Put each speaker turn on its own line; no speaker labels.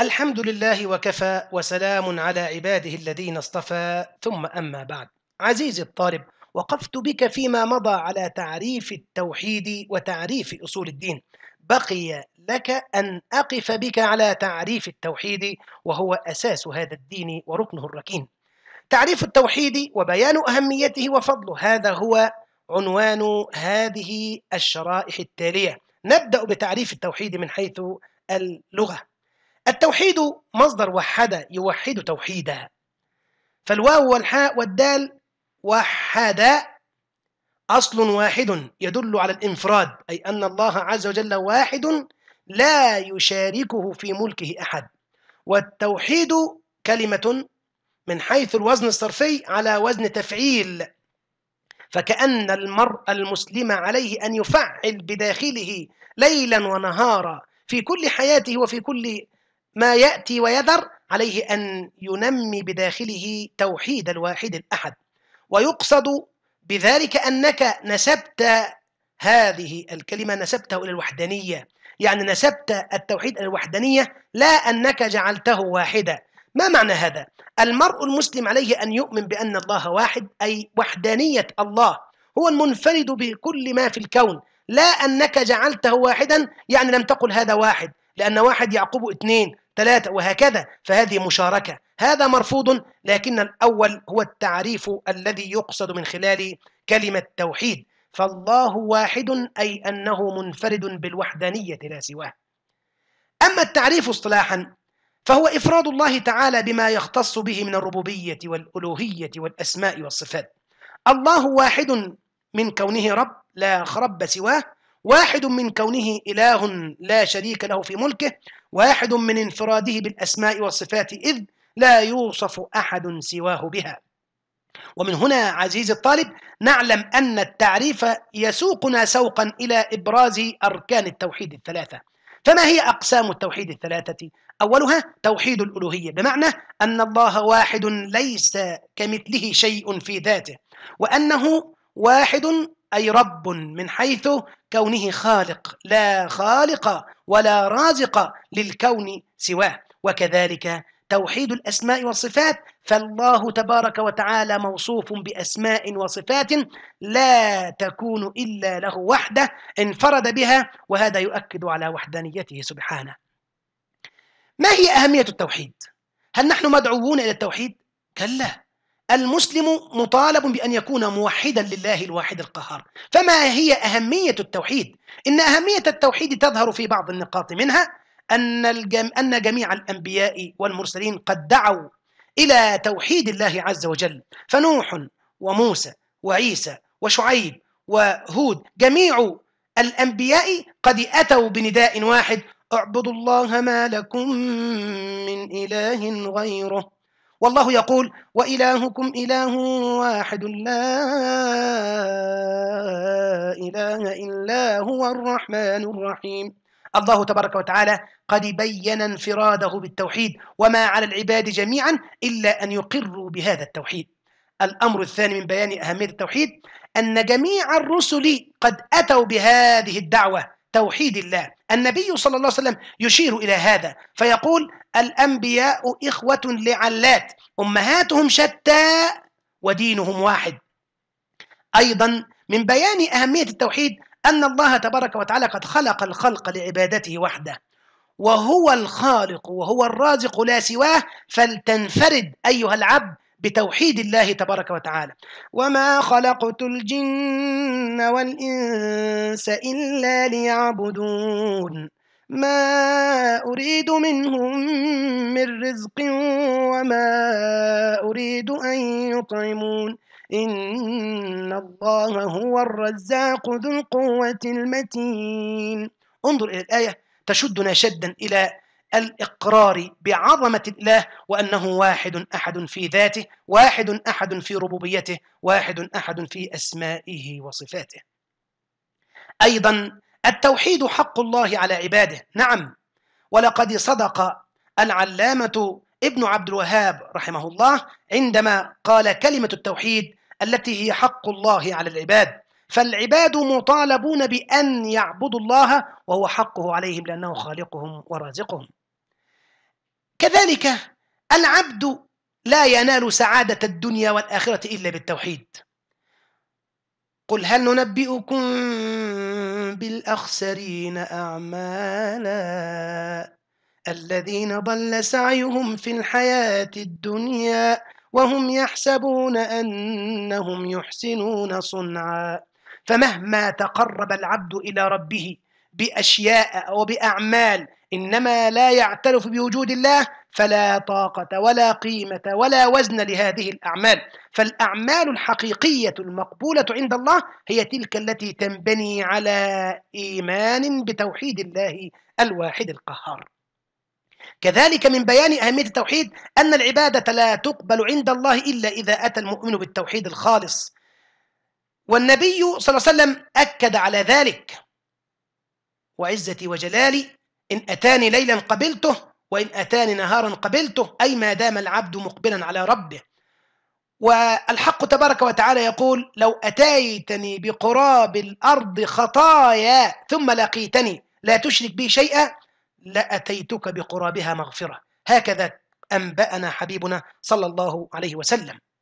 الحمد لله وكفى وسلام على عباده الذين اصطفى ثم أما بعد عزيزي الطالب وقفت بك فيما مضى على تعريف التوحيد وتعريف أصول الدين بقي لك أن أقف بك على تعريف التوحيد وهو أساس هذا الدين وركنه الركين تعريف التوحيد وبيان أهميته وفضله هذا هو عنوان هذه الشرائح التالية نبدأ بتعريف التوحيد من حيث اللغة التوحيد مصدر وحد يوحد توحيدا فالواو والحاء والدال وحدا أصل واحد يدل على الانفراد أي أن الله عز وجل واحد لا يشاركه في ملكه أحد والتوحيد كلمة من حيث الوزن الصرفي على وزن تفعيل فكأن المرء المسلم عليه أن يفعل بداخله ليلا ونهارا في كل حياته وفي كل ما يأتي ويذر عليه أن ينمي بداخله توحيد الواحد الأحد ويقصد بذلك أنك نسبت هذه الكلمة نسبته إلى الوحدانية يعني نسبت التوحيد إلى الوحدانية لا أنك جعلته واحدا ما معنى هذا؟ المرء المسلم عليه أن يؤمن بأن الله واحد أي وحدانية الله هو المنفرد بكل ما في الكون لا أنك جعلته واحدا يعني لم تقل هذا واحد لأن واحد يعقب اثنين ثلاثة وهكذا فهذه مشاركة هذا مرفوض لكن الأول هو التعريف الذي يقصد من خلال كلمة توحيد فالله واحد أي أنه منفرد بالوحدانية لا سواه أما التعريف اصطلاحا فهو إفراد الله تعالى بما يختص به من الربوبية والألوهية والأسماء والصفات الله واحد من كونه رب لا خرب سواه واحد من كونه إله لا شريك له في ملكه واحد من انفراده بالأسماء والصفات إذ لا يوصف أحد سواه بها ومن هنا عزيزي الطالب نعلم أن التعريف يسوقنا سوقا إلى إبراز أركان التوحيد الثلاثة فما هي أقسام التوحيد الثلاثة؟ أولها توحيد الألوهية بمعنى أن الله واحد ليس كمثله شيء في ذاته وأنه واحد أي رب من حيث كونه خالق لا خالق ولا رازق للكون سواه وكذلك توحيد الأسماء والصفات فالله تبارك وتعالى موصوف بأسماء وصفات لا تكون إلا له وحده انفرد بها وهذا يؤكد على وحدانيته سبحانه ما هي أهمية التوحيد؟ هل نحن مدعوون إلى التوحيد؟ كلا المسلم مطالب بأن يكون موحدا لله الواحد القهار فما هي أهمية التوحيد؟ إن أهمية التوحيد تظهر في بعض النقاط منها أن, الجم... أن جميع الأنبياء والمرسلين قد دعوا إلى توحيد الله عز وجل فنوح وموسى وعيسى وشعيب وهود جميع الأنبياء قد أتوا بنداء واحد اعبدوا الله ما لكم من إله غيره والله يقول وإلهكم إله واحد لا إله إلا هو الرحمن الرحيم الله تبارك وتعالى قد بين انفراده بالتوحيد وما على العباد جميعا إلا أن يقروا بهذا التوحيد الأمر الثاني من بيان أهمية التوحيد أن جميع الرسل قد أتوا بهذه الدعوة توحيد الله النبي صلى الله عليه وسلم يشير إلى هذا فيقول الأنبياء إخوة لعلات أمهاتهم شتى ودينهم واحد أيضا من بيان أهمية التوحيد أن الله تبارك وتعالى قد خلق الخلق لعبادته وحده وهو الخالق وهو الرازق لا سواه فلتنفرد أيها العبد بتوحيد الله تبارك وتعالى وما خلقت الجن والإنس إلا ليعبدون ما أريد منهم من رزق وما أريد أن يطعمون إن الله هو الرزاق ذو القوة المتين انظر إلى الآية تشدنا شدا إلى الإقرار بعظمة الله وأنه واحد أحد في ذاته واحد أحد في ربوبيته واحد أحد في أسمائه وصفاته أيضا التوحيد حق الله على عباده نعم ولقد صدق العلامة ابن عبد الوهاب رحمه الله عندما قال كلمة التوحيد التي هي حق الله على العباد فالعباد مطالبون بأن يعبدوا الله وهو حقه عليهم لأنه خالقهم ورازقهم كذلك العبد لا ينال سعادة الدنيا والآخرة إلا بالتوحيد قل هل ننبئكم بالأخسرين أعمالا الذين ضل سعيهم في الحياة الدنيا وهم يحسبون أنهم يحسنون صنعا فمهما تقرب العبد إلى ربه بأشياء أو بأعمال إنما لا يعترف بوجود الله فلا طاقة ولا قيمة ولا وزن لهذه الأعمال فالأعمال الحقيقية المقبولة عند الله هي تلك التي تنبني على إيمان بتوحيد الله الواحد القهار كذلك من بيان أهمية التوحيد أن العبادة لا تقبل عند الله إلا إذا أتى المؤمن بالتوحيد الخالص والنبي صلى الله عليه وسلم أكد على ذلك وعزتي وجلالي إن أتاني ليلا قبلته وإن أتاني نهارا قبلته أي ما دام العبد مقبلا على ربه والحق تبارك وتعالى يقول لو أتيتني بقراب الأرض خطايا ثم لقيتني لا تشرك بي شيئا لأتيتك بقرابها مغفرة هكذا أنبأنا حبيبنا صلى الله عليه وسلم